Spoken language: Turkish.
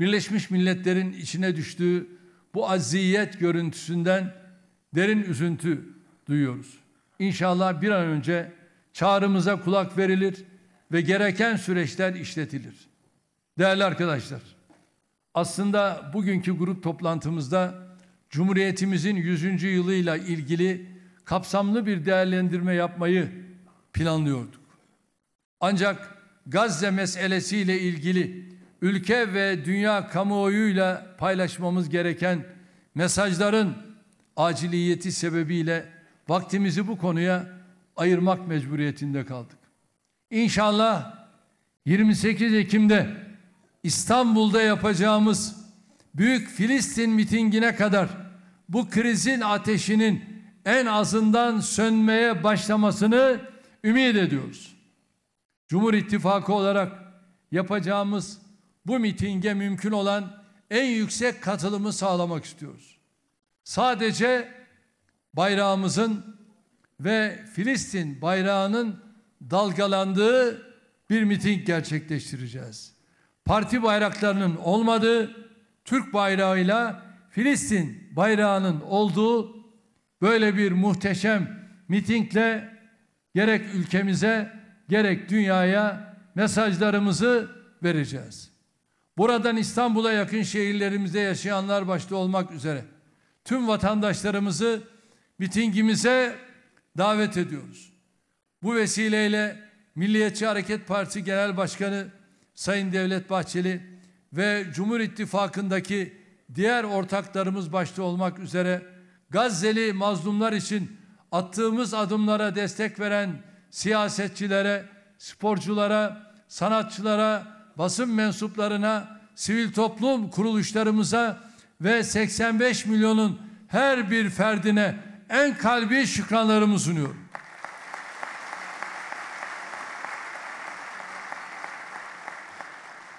Birleşmiş Milletler'in içine düştüğü bu aziyet görüntüsünden derin üzüntü duyuyoruz. İnşallah bir an önce çağrımıza kulak verilir ve gereken süreçler işletilir. Değerli arkadaşlar, aslında bugünkü grup toplantımızda Cumhuriyetimizin 100. yılıyla ilgili kapsamlı bir değerlendirme yapmayı planlıyorduk. Ancak Gazze meselesiyle ilgili ülke ve dünya kamuoyuyla paylaşmamız gereken mesajların aciliyeti sebebiyle vaktimizi bu konuya ayırmak mecburiyetinde kaldık. İnşallah 28 Ekim'de İstanbul'da yapacağımız büyük Filistin mitingine kadar bu krizin ateşinin en azından sönmeye başlamasını ümit ediyoruz. Cumhur İttifakı olarak yapacağımız bu mitinge mümkün olan en yüksek katılımı sağlamak istiyoruz. Sadece bayrağımızın ve Filistin bayrağının dalgalandığı bir miting gerçekleştireceğiz. Parti bayraklarının olmadığı, Türk bayrağıyla Filistin bayrağının olduğu böyle bir muhteşem mitingle gerek ülkemize gerek dünyaya mesajlarımızı vereceğiz. Buradan İstanbul'a yakın şehirlerimizde yaşayanlar başta olmak üzere tüm vatandaşlarımızı mitingimize davet ediyoruz. Bu vesileyle Milliyetçi Hareket Partisi Genel Başkanı Sayın Devlet Bahçeli ve Cumhur İttifakı'ndaki diğer ortaklarımız başta olmak üzere Gazze'li mazlumlar için attığımız adımlara destek veren siyasetçilere, sporculara, sanatçılara, basın mensuplarına, sivil toplum kuruluşlarımıza ve 85 milyonun her bir ferdine en kalbi şükranlarımı sunuyorum.